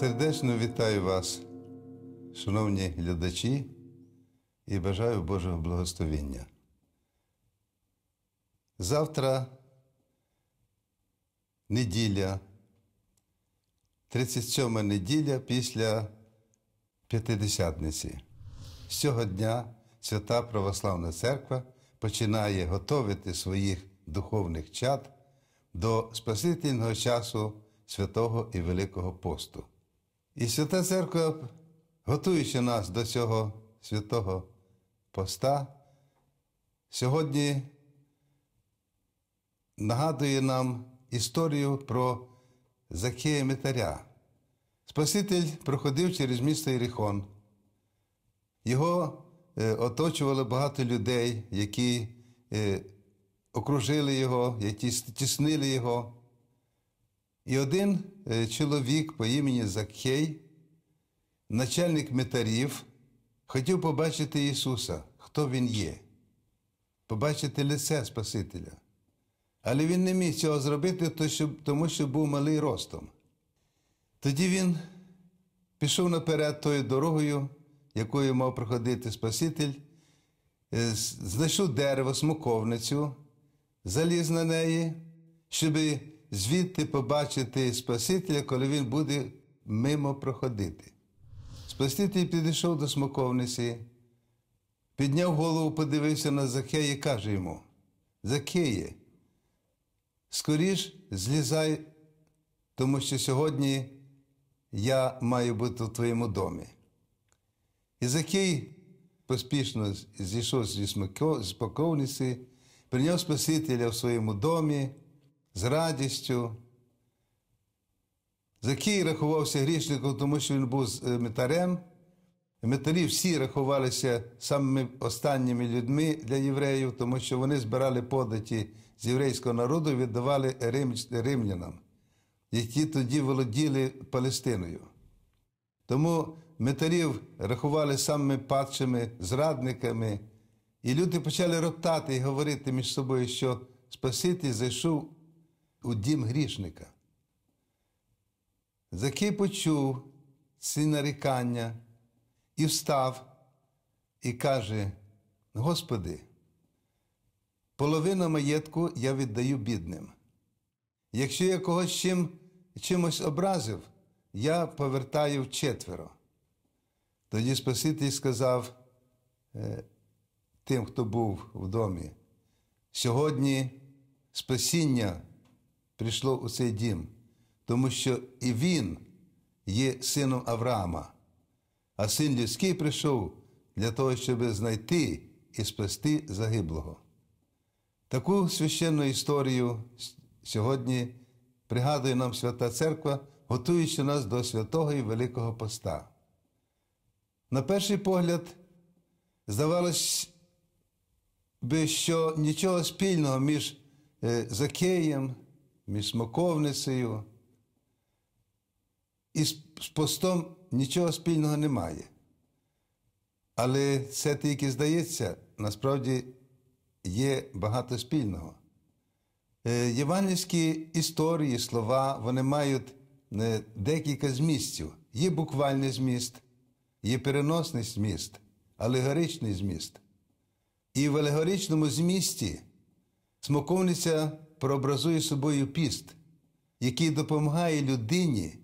Сердечно вітаю вас, шановні глядачі, і бажаю Божого благословіння. Завтра неділя, 37 неділя після п'ятидесятниці. З цього дня Свята Православна Церква починає готовити своїх духовних чад до Спасительного часу Святого і Великого Посту. І Свята Церква, готуючи нас до цього святого поста, сьогодні нагадує нам історію про Закея Митаря. Спаситель проходив через місто Іріхон. Його е, оточували багато людей, які е, окружили його, які тіснили його. І один е, чоловік по імені Закхей, начальник митарів, хотів побачити Ісуса, хто Він є, побачити лице Спасителя. Але він не міг цього зробити, тому що був малий ростом. Тоді він пішов наперед тою дорогою, якою мав проходити Спаситель, е, знайшов дерево, смоковницю, заліз на неї, щоби звідти побачити Спасителя, коли він буде мимо проходити. Спаситель підійшов до смоковниці, підняв голову, подивився на Закея і каже йому: Закеє, скоріш злізай, тому що сьогодні я маю бути в твоєму домі. І Закей поспішно зійшов зі смоковниці, прийняв Спасителя в своєму домі з радістю, Закій рахувався грішником, тому що він був е, митарем. Митарі всі рахувалися самими останніми людьми для євреїв, тому що вони збирали податі з єврейського народу і віддавали римлянам, які тоді володіли Палестиною. Тому митарів рахували самими падшими зрадниками, і люди почали роптати і говорити між собою, що Спаситель зайшов у дім грішника. закий почув ці нарікання і встав і каже: Господи, половину маєтку я віддаю бідним. Якщо я когось чим, чимось образив, я повертаю вчетверо. Тоді Спаситель сказав «Е, тим, хто був в домі, сьогодні спасіння прийшло у цей дім, тому що і він є сином Авраама, а син людський прийшов для того, щоб знайти і спасти загиблого. Таку священну історію сьогодні пригадує нам Свята Церква, готуючи нас до святого і Великого Поста. На перший погляд, здавалось би, що нічого спільного між е, Закеєм між смоковницею і з постом нічого спільного немає. Але це тільки здається, насправді є багато спільного. Е, євангельські історії, слова, вони мають е, декілька змістів. Є буквальний зміст, є переносний зміст, алегоричний зміст. І в алегоричному змісті смоковниця прообразує собою піст, який допомагає людині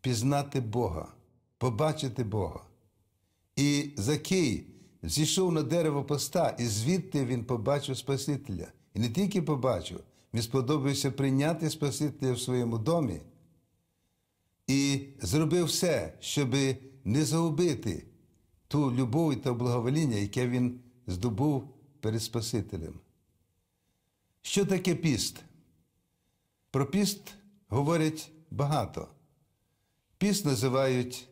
пізнати Бога, побачити Бога. І Закій зійшов на дерево поста, і звідти він побачив Спасителя. І не тільки побачив, він сподобався прийняти Спасителя в своєму домі і зробив все, щоб не загубити ту любов і та благовоління, яке він здобув перед Спасителем. Що таке піст? Про піст говорять багато. Піст називають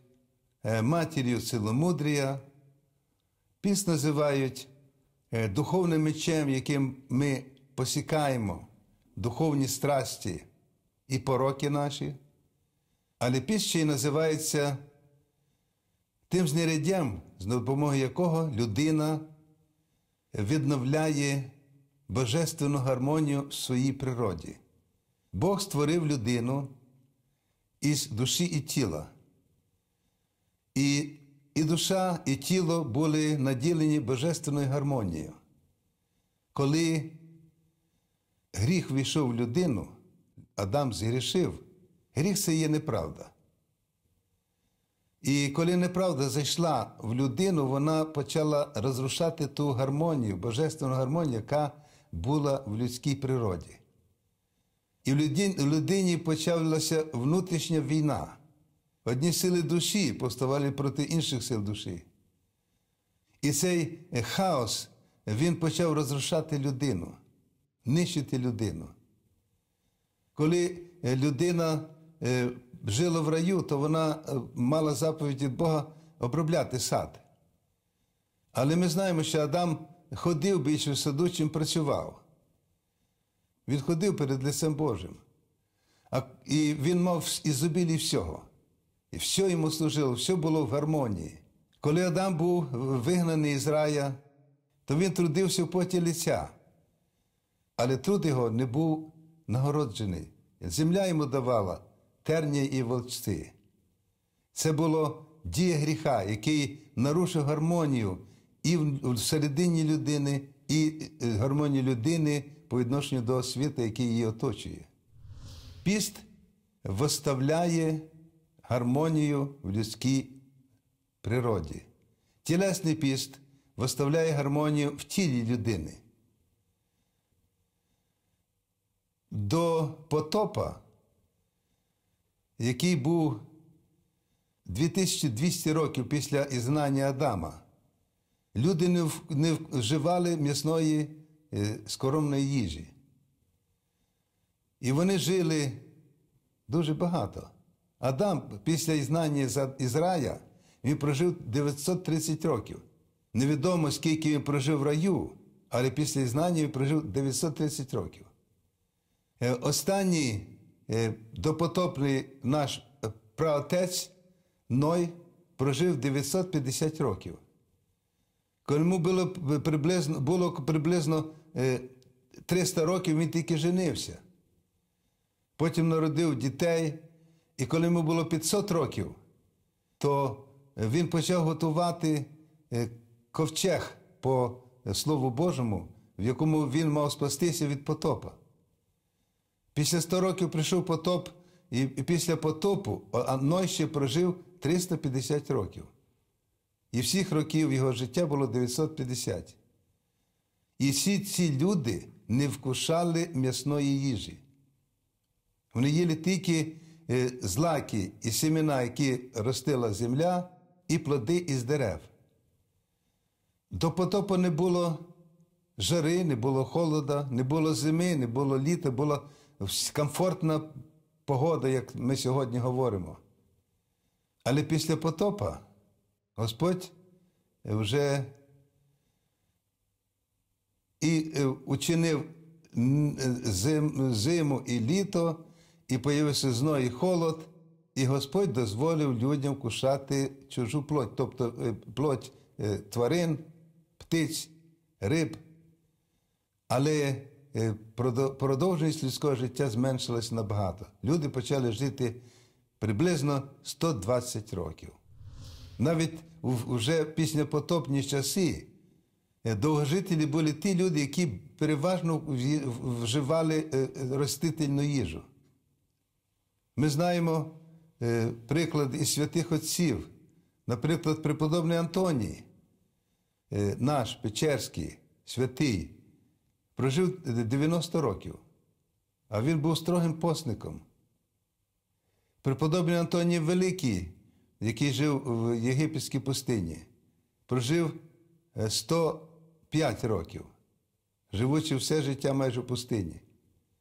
е, матір'ю силомудрія, піст називають е, духовним мечем, яким ми посікаємо духовні страсті і пороки наші. Але піст ще й називається тим знаряддям, з допомогою якого людина відновляє божественну гармонію в своїй природі. Бог створив людину із душі і тіла. І і душа, і тіло були наділені божественною гармонією. Коли гріх війшов в людину, Адам згрішив, гріх це є неправда. І коли неправда зайшла в людину, вона почала розрушати ту гармонію, божественну гармонію, яка була в людській природі. І в людині почалася внутрішня війна. Одні сили душі поставали проти інших сил душі. І цей е, хаос він почав розрушати людину, нищити людину. Коли е, людина е, жила в раю, то вона мала заповідь від Бога обробляти сад. Але ми знаємо, що Адам ходив більше в саду, чим працював. Він ходив перед лицем Божим. А, І він мав ізобілі всього. І все йому служило, все було в гармонії. Коли Адам був вигнаний із рая, то він трудився в поті лиця, але труд його не був нагороджений. Земля йому давала терні і волчці. Це було дія гріха, який нарушив гармонію і в середині людини, і е, гармонії людини по відношенню до світу, який її оточує. Піст виставляє гармонію в людській природі. Тілесний піст виставляє гармонію в тілі людини. До потопа, який був 2200 років після ізнання Адама. Люди не, в, не вживали м'ясної е, скоромної їжі. І вони жили дуже багато. Адам, після ізнання із рая, він прожив 930 років. Невідомо, скільки він прожив в раю, але після знання він прожив 930 років. Е, останній е, допотопний наш е, праотець Ной прожив 950 років. Коли було приблизно було приблизно 300 е, років, він тільки женився. Потім народив дітей. І коли йому було 500 років, то е, він почав готувати е, ковчег по Слову Божому, в якому він мав спастися від потопа. Після 100 років прийшов потоп, і після потопу Ной ще прожив 350 років і всіх років його життя було 950. І всі ці люди не вкушали м'ясної їжі. Вони їли тільки е, злаки і семена, які ростила земля, і плоди із дерев. До потопу не було жари, не було холода, не було зими, не було літа, була комфортна погода, як ми сьогодні говоримо. Але після потопа Господь е, вже і е, учинив е, зиму і літо, і появився зно і холод, і Господь дозволив людям кушати чужу плоть, тобто плоть тварин, птиць, риб. Але продовженість людського життя зменшилась набагато. Люди почали жити приблизно 120 років. Навіть вже піснепотопні часи е, довгожителі були ті люди, які переважно вживали е, ростительну їжу. Ми знаємо е, приклад із святих отців, наприклад, преподобний Антоній, наш Печерський, святий, прожив 90 років, а він був строгим постником. Преподобний Антоній Великий який жив в єгипетській пустині, прожив 105 е, років, живучи все життя майже в пустині.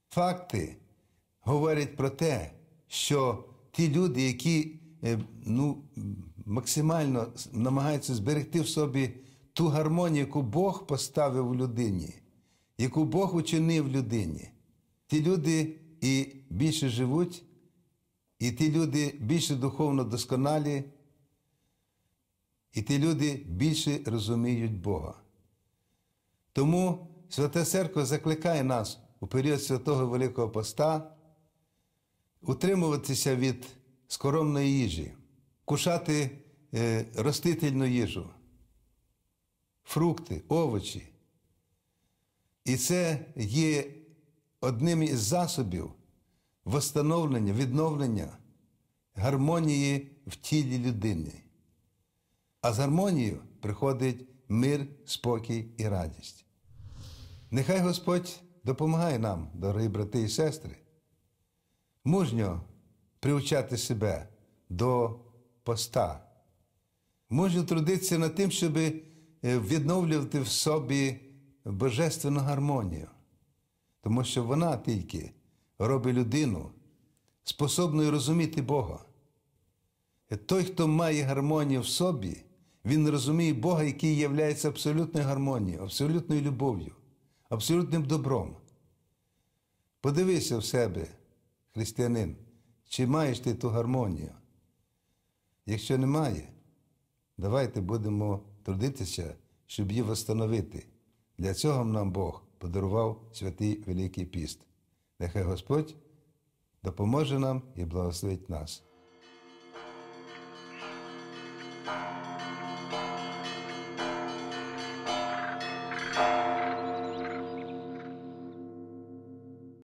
Факти говорять про те, що ті люди, які е, ну, максимально намагаються зберегти в собі ту гармонію, яку Бог поставив в людині, яку Бог учинив в людині, ті люди і більше живуть. І ті люди більше духовно досконалі, і ті люди більше розуміють Бога. Тому Святе Церква закликає нас у період святого Великого Поста утримуватися від скоромної їжі, кушати е, ростительну їжу, фрукти, овочі. І це є одним із засобів восстановлення, відновлення гармонії в тілі людини. А з гармонією приходить мир, спокій і радість. Нехай Господь допомагає нам, дорогі брати і сестри, мужньо приучати себе до поста, мужньо трудитися над тим, щоб е, відновлювати в собі божественну гармонію, тому що вона тільки робить людину способною розуміти Бога. Той, хто має гармонію в собі, він розуміє Бога, який є абсолютною гармонією, абсолютною любов'ю, абсолютним добром. Подивися в себе, християнин, чи маєш ти ту гармонію? Якщо немає, давайте будемо трудитися, щоб її встановити. Для цього нам Бог подарував святий Великий Піст. Нехай Господь допоможе нам і благословить нас.